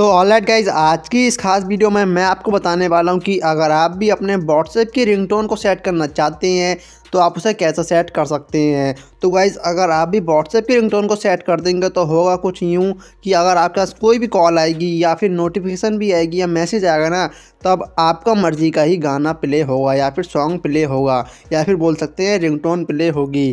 तो alright guys आज की इस खास वीडियो में मैं आपको बताने वाला हूँ कि अगर आप भी अपने व्हाट्सएप की रिंगटोन को सेट करना चाहते हैं तो आप उसे कैसे सेट कर सकते हैं तो गाइज़ अगर आप भी व्हाट्सएप की रिंगटोन को सेट कर देंगे तो होगा कुछ यूँ कि अगर आपके पास कोई भी कॉल आएगी या फिर नोटिफिकेशन भी आएगी या मैसेज आएगा ना तब आपका मर्ज़ी का ही गाना प्ले होगा या फिर सॉन्ग प्ले होगा या फिर बोल सकते हैं रिंग प्ले होगी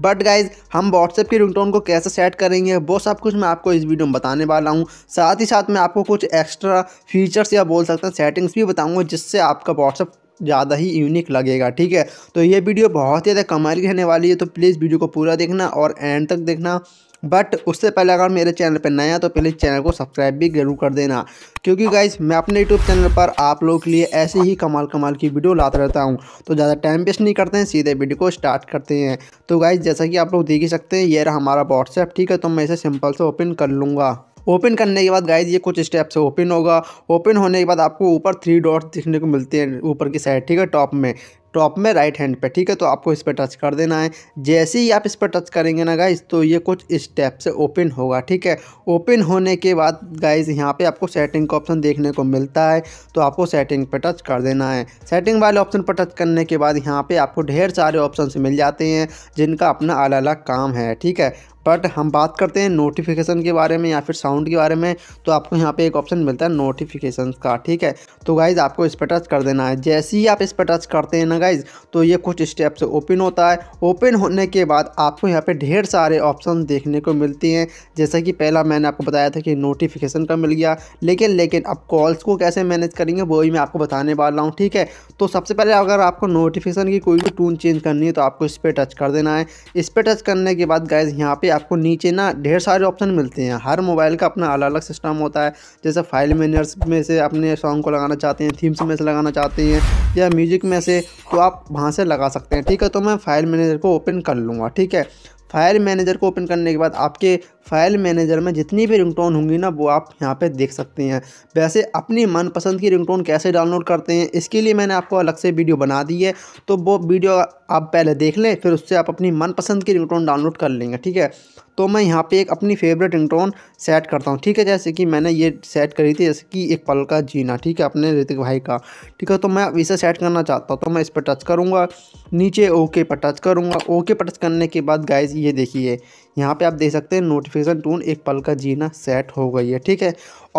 बट गाइज हम व्हाट्सएप की रिंगटोन को कैसे सेट करेंगे वो सब कुछ मैं आपको इस वीडियो में बताने वाला हूँ साथ ही साथ मैं आपको कुछ एक्स्ट्रा फीचर्स या बोल सकते हैं सेटिंग्स भी बताऊँगा जिससे आपका व्हाट्सअप ज़्यादा ही यूनिक लगेगा ठीक है तो ये वीडियो बहुत ही ज़्यादा कमाल की रहने वाली है तो प्लीज़ वीडियो को पूरा देखना और एंड तक देखना बट उससे पहले अगर मेरे चैनल पर नया तो प्लीज़ चैनल को सब्सक्राइब भी जरूर कर देना क्योंकि गाइज मैं अपने यूट्यूब चैनल पर आप लोगों के लिए ऐसे ही कमाल कमाल की वीडियो लाता रहता हूँ तो ज़्यादा टाइम वेस्ट नहीं करते हैं सीधे वीडियो को स्टार्ट करते हैं तो गाइज जैसा कि आप लोग देख ही सकते हैं ये रहा हमारा व्हाट्सएप ठीक है तो मैं इसे सिंपल से ओपन कर लूँगा ओपन करने के बाद गाइज ये कुछ स्टेप से ओपन होगा ओपन होने के बाद आपको ऊपर थ्री डॉट्स दिखने को मिलते हैं ऊपर की साइड ठीक है टॉप में टॉप में राइट हैंड पे ठीक है तो आपको इस पर टच कर देना है जैसे ही आप इस पर टच करेंगे ना गाइज तो ये कुछ इस टैप से ओपन होगा ठीक है ओपन होने के बाद गाइज यहाँ पे आपको सेटिंग का ऑप्शन देखने को मिलता है तो आपको सेटिंग पर टच कर देना है सेटिंग वाले ऑप्शन पर टच करने के बाद यहाँ पर आपको ढेर सारे ऑप्शन मिल जाते हैं जिनका अपना अलग अलग काम है ठीक है बट हम बात करते हैं नोटिफिकेशन के बारे में या फिर साउंड के बारे में तो आपको यहाँ पे एक ऑप्शन मिलता है नोटिफिकेशन का ठीक है तो गाइज़ आपको इस पर टच कर देना है जैसे ही आप इस पर टच करते हैं ना गाइज़ तो ये कुछ स्टेप से ओपन होता है ओपन होने के बाद आपको यहाँ पे ढेर सारे ऑप्शन देखने को मिलती हैं जैसा कि पहला मैंने आपको बताया था कि नोटिफिकेशन का मिल गया लेकिन लेकिन अब कॉल्स को कैसे मैनेज करेंगे वो मैं आपको बताने वाला हूँ ठीक है तो सबसे पहले अगर आपको नोटिफिकेशन की कोई भी टून चेंज करनी है तो आपको इस पर टच कर देना है इस पर टच करने के बाद गाइज़ यहाँ पर आपको नीचे ना ढेर सारे ऑप्शन मिलते हैं हर मोबाइल का अपना अलग अलग सिस्टम होता है जैसे फाइल मैनर्स में से अपने सॉन्ग को लगाना चाहते हैं थीम्स में से लगाना चाहते हैं या म्यूजिक में से तो आप वहाँ से लगा सकते हैं ठीक है तो मैं फाइल मैनेजर को ओपन कर लूँगा ठीक है फाइल मैनेजर को ओपन करने के बाद आपके फाइल मैनेजर में जितनी भी रिंगटोन होंगी ना वो आप यहाँ पे देख सकते हैं वैसे अपनी मनपसंद की रिंगटोन कैसे डाउनलोड करते हैं इसके लिए मैंने आपको अलग से वीडियो बना दी है तो वो वीडियो आप पहले देख लें फिर उससे आप अपनी मनपसंद की रिंगटोन डाउनलोड कर लेंगे ठीक है तो मैं यहाँ पे एक अपनी फेवरेट रिंगटोन सेट करता हूँ ठीक है जैसे कि मैंने ये सेट करी थी जैसे कि एक पल का जीना ठीक है अपने ऋतिक भाई का ठीक है तो मैं इसे सेट करना चाहता हूँ तो मैं इस पर टच करूँगा नीचे ओके पर टच करूँगा ओके पर टच करने के बाद गाइज ये देखिए यहाँ पर आप देख सकते हैं नोटिफिकेशन टून एक पल का जीना सेट हो गई है ठीक है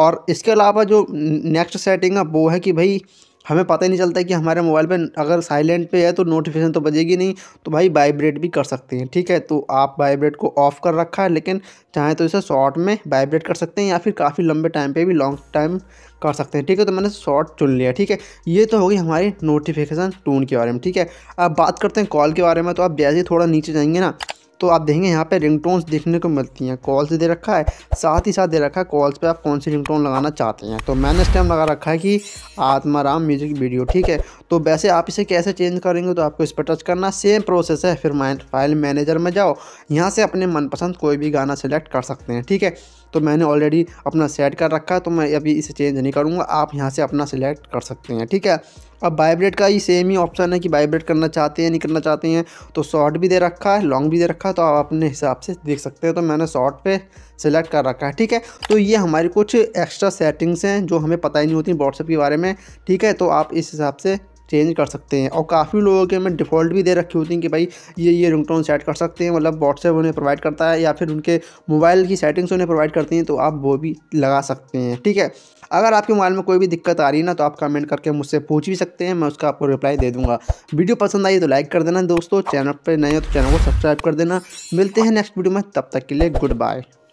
और इसके अलावा जो नेक्स्ट सेटिंग है वो है कि भाई हमें पता ही नहीं चलता है कि हमारे मोबाइल पर अगर साइलेंट पे है तो नोटिफिकेशन तो बजेगी नहीं तो भाई वाइब्रेट भी कर सकते हैं ठीक है तो आप वाइब्रेट को ऑफ़ कर रखा है लेकिन चाहे तो इसे शॉर्ट में वाइब्रेट कर सकते हैं या फिर काफ़ी लंबे टाइम पर भी लॉन्ग टाइम कर सकते हैं ठीक है तो मैंने शॉर्ट चुन लिया ठीक है ये तो होगी हमारी नोटिफिकेशन टून के बारे में ठीक है अब बात करते हैं कॉल के बारे में तो आप जैसे थोड़ा नीचे जाएंगे ना तो आप देखेंगे यहाँ पे रिंगटोन्स देखने को मिलती हैं कॉल्स दे रखा है साथ ही साथ दे रखा है कॉल्स पे आप कौन सी रिंगटोन लगाना चाहते हैं तो मैंने इस टाइम लगा रखा है कि आत्माराम म्यूजिक वीडियो ठीक है तो वैसे आप इसे कैसे चेंज करेंगे तो आपको इस पर टच करना सेम प्रोसेस है फिर फाइल मैनेजर में जाओ यहाँ से अपने मनपसंद कोई भी गाना सेलेक्ट कर सकते हैं ठीक है तो मैंने ऑलरेडी अपना सेट कर रखा है तो मैं अभी इसे चेंज नहीं करूँगा आप यहाँ से अपना सिलेक्ट कर सकते हैं ठीक है अब वाइब्रेट का ही सेम ही ऑप्शन है कि वाइब्रेट करना चाहते हैं नहीं करना चाहते हैं तो शॉर्ट भी दे रखा है लॉन्ग भी दे रखा है तो आप अपने हिसाब से देख सकते हैं तो मैंने शॉर्ट पे सेलेक्ट कर रखा है ठीक है तो ये हमारी कुछ एक्स्ट्रा सेटिंग्स हैं जो हमें पता ही नहीं होती व्हाट्सएप के बारे में ठीक है तो आप इस हिसाब से चेंज कर सकते हैं और काफ़ी लोगों के मैं डिफ़ॉल्ट भी दे रखी होती हैं कि भाई ये ये रिंगटोन सेट कर सकते हैं मतलब व्हाट्सएप उन्हें प्रोवाइड करता है या फिर उनके मोबाइल की सेटिंग्स उन्हें प्रोवाइड करती हैं तो आप वो भी लगा सकते हैं ठीक है अगर आपके मोबाइल में कोई भी दिक्कत आ रही है ना तो आप कमेंट करके मुझसे पूछ भी सकते हैं मैं उसका आपको रिप्लाई दे दूँगा वीडियो पसंद आई तो लाइक कर देना दोस्तों चैनल पर नए हो तो चैनल को सब्सक्राइब कर देना मिलते हैं नेक्स्ट वीडियो में तब तक के लिए गुड बाय